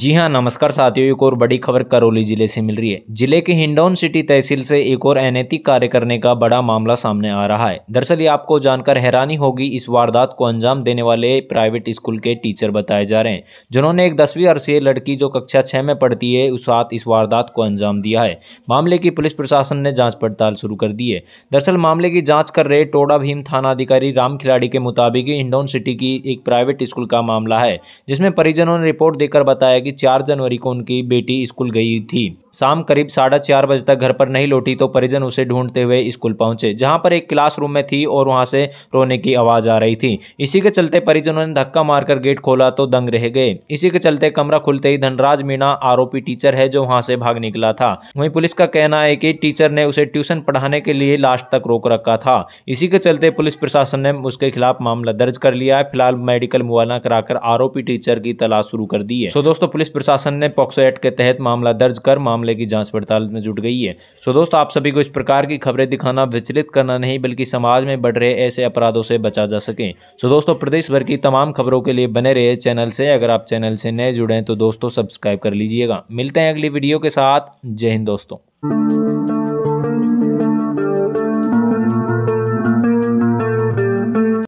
जी हाँ नमस्कार साथियों एक और बड़ी खबर करौली जिले से मिल रही है जिले के हिंडौन सिटी तहसील से एक और अनैतिक कार्य करने का बड़ा मामला सामने आ रहा है दरअसल ये आपको जानकर हैरानी होगी इस वारदात को अंजाम देने वाले प्राइवेट स्कूल के टीचर बताए जा रहे हैं जिन्होंने एक दसवीं अरसीय लड़की जो कक्षा छः में पढ़ती है उस हाथ इस वारदात को अंजाम दिया है मामले की पुलिस प्रशासन ने जाँच पड़ताल शुरू कर दी है दरअसल मामले की जाँच कर रहे टोडा भीम थाना अधिकारी राम खिलाड़ी के मुताबिक हिंडौन सिटी की एक प्राइवेट स्कूल का मामला है जिसमें परिजनों ने रिपोर्ट देकर बताया कि चार जनवरी को उनकी बेटी स्कूल गई थी शाम करीब साढ़े चार बजे तक घर पर नहीं लौटी तो परिजन उसे ढूंढते हुए स्कूल पहुंचे जहां पर एक क्लासरूम में थी और वहां से रोने की आवाज़ आ रही थी इसी के चलते परिजनों ने धक्का मारकर गेट खोला तो दंग रह गए इसी के चलते कमरा खुलते ही धनराज मीणा आरोपी टीचर है जो वहां से भाग निकला था वही पुलिस का कहना है की टीचर ने उसे ट्यूशन पढ़ाने के लिए लास्ट तक रोक रखा था इसी के चलते पुलिस प्रशासन ने उसके खिलाफ मामला दर्ज कर लिया है फिलहाल मेडिकल मुआयना कराकर आरोपी टीचर की तलाश शुरू कर दी है सो दोस्तों पुलिस प्रशासन ने पॉक्सो एक्ट के तहत मामला दर्ज कर मामला मामले की जांच पड़ताल में जुट गई है सो दोस्तों आप सभी को इस प्रकार की खबरें दिखाना विचलित करना नहीं बल्कि समाज में बढ़ रहे ऐसे अपराधों से बचा जा सके सो दोस्तों प्रदेश भर की तमाम खबरों के लिए बने रहे चैनल से अगर आप चैनल से नए जुड़े हैं तो दोस्तों सब्सक्राइब कर लीजिएगा मिलते हैं अगली वीडियो के साथ जय हिंद दोस्तों